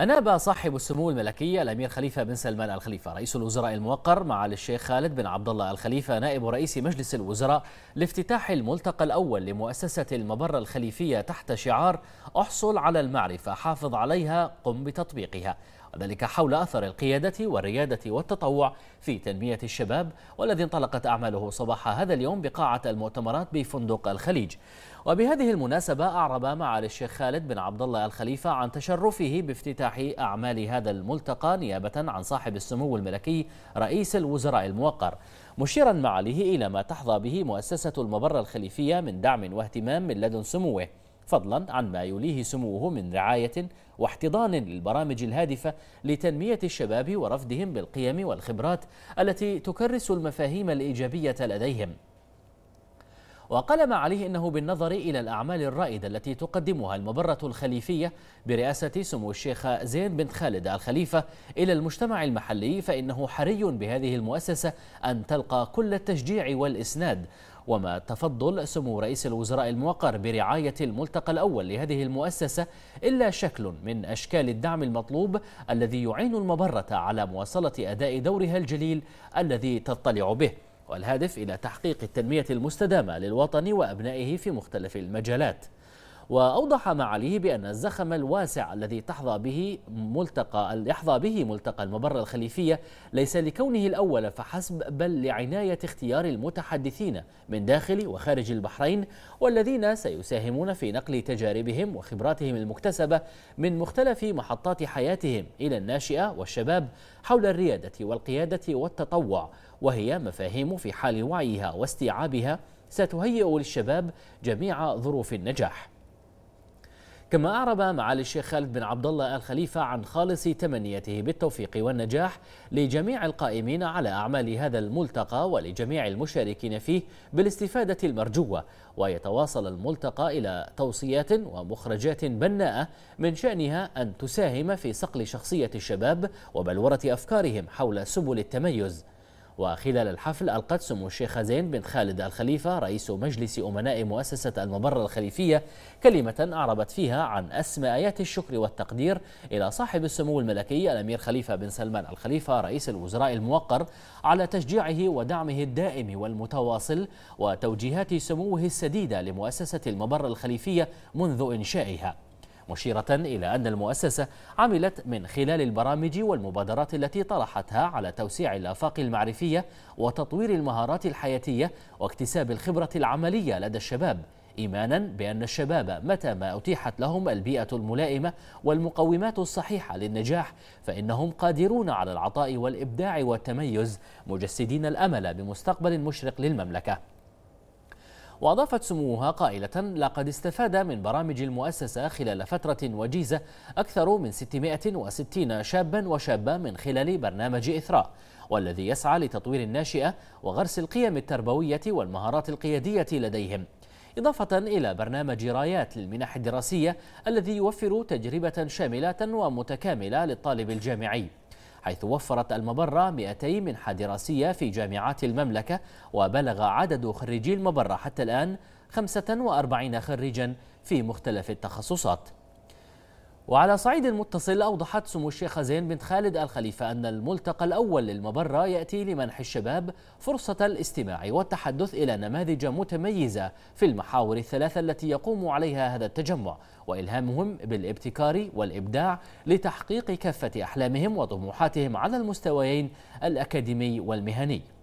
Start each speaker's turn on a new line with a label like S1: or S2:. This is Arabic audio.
S1: أناب صاحب السمو الملكي الأمير خليفة بن سلمان الخليفة رئيس الوزراء الموقر مع الشيخ خالد بن عبد الله الخليفة نائب رئيس مجلس الوزراء لافتتاح الملتقى الأول لمؤسسة المبرة الخليفية تحت شعار احصل على المعرفة حافظ عليها قم بتطبيقها وذلك حول أثر القيادة والريادة والتطوع في تنمية الشباب والذي انطلقت أعماله صباح هذا اليوم بقاعة المؤتمرات بفندق الخليج وبهذه المناسبة أعرب معالي الشيخ خالد بن عبد الله الخليفة عن تشرفه بافتتاح أعمال هذا الملتقى نيابة عن صاحب السمو الملكي رئيس الوزراء الموقر مشيرا معاليه إلى ما تحظى به مؤسسة المبرة الخليفية من دعم واهتمام من لدن سموه فضلا عن ما يليه سموه من رعاية واحتضان للبرامج الهادفة لتنمية الشباب ورفدهم بالقيم والخبرات التي تكرس المفاهيم الإيجابية لديهم وقال ما عليه أنه بالنظر إلى الأعمال الرائدة التي تقدمها المبرة الخليفية برئاسة سمو الشيخ زين بن خالد الخليفة إلى المجتمع المحلي فإنه حري بهذه المؤسسة أن تلقى كل التشجيع والإسناد وما تفضل سمو رئيس الوزراء الموقر برعاية الملتقى الأول لهذه المؤسسة إلا شكل من أشكال الدعم المطلوب الذي يعين المبرة على مواصلة أداء دورها الجليل الذي تضطلع به والهدف إلى تحقيق التنمية المستدامة للوطن وأبنائه في مختلف المجالات وأوضح معاليه بأن الزخم الواسع الذي تحظى به ملتقى يحظى به ملتقى المبرة الخليفية ليس لكونه الأول فحسب بل لعناية اختيار المتحدثين من داخل وخارج البحرين والذين سيساهمون في نقل تجاربهم وخبراتهم المكتسبة من مختلف محطات حياتهم إلى الناشئة والشباب حول الريادة والقيادة والتطوع وهي مفاهيم في حال وعيها واستيعابها ستهيئ للشباب جميع ظروف النجاح كما أعرب معالي الشيخ خالد بن عبد الله آل خليفة عن خالص تمنيته بالتوفيق والنجاح لجميع القائمين على أعمال هذا الملتقى ولجميع المشاركين فيه بالاستفادة المرجوة ويتواصل الملتقى إلى توصيات ومخرجات بناءة من شأنها أن تساهم في صقل شخصية الشباب وبلورة أفكارهم حول سبل التميز وخلال الحفل ألقت سمو الشيخ زين بن خالد الخليفة رئيس مجلس أمناء مؤسسة المبرة الخليفية كلمة أعربت فيها عن أسمى آيات الشكر والتقدير إلى صاحب السمو الملكي الأمير خليفة بن سلمان الخليفة رئيس الوزراء الموقر على تشجيعه ودعمه الدائم والمتواصل وتوجيهات سموه السديدة لمؤسسة المبرة الخليفية منذ إنشائها مشيرة إلى أن المؤسسة عملت من خلال البرامج والمبادرات التي طرحتها على توسيع الآفاق المعرفية وتطوير المهارات الحياتية واكتساب الخبرة العملية لدى الشباب إيمانا بأن الشباب متى ما أتيحت لهم البيئة الملائمة والمقومات الصحيحة للنجاح فإنهم قادرون على العطاء والإبداع والتميز مجسدين الأمل بمستقبل مشرق للمملكة وأضافت سموها قائلة لقد استفاد من برامج المؤسسة خلال فترة وجيزة أكثر من 660 شابا وشابة من خلال برنامج إثراء والذي يسعى لتطوير الناشئة وغرس القيم التربوية والمهارات القيادية لديهم إضافة إلى برنامج رايات للمنح الدراسية الذي يوفر تجربة شاملة ومتكاملة للطالب الجامعي حيث وفرت المبرة 200 منحة دراسية في جامعات المملكة وبلغ عدد خريجي المبرة حتى الآن 45 خريجا في مختلف التخصصات وعلى صعيد متصل أوضحت سمو الشيخة زين بنت خالد الخليفة أن الملتقى الأول للمبرة يأتي لمنح الشباب فرصة الاستماع والتحدث إلى نماذج متميزة في المحاور الثلاثة التي يقوم عليها هذا التجمع وإلهامهم بالابتكار والإبداع لتحقيق كافة أحلامهم وطموحاتهم على المستويين الأكاديمي والمهني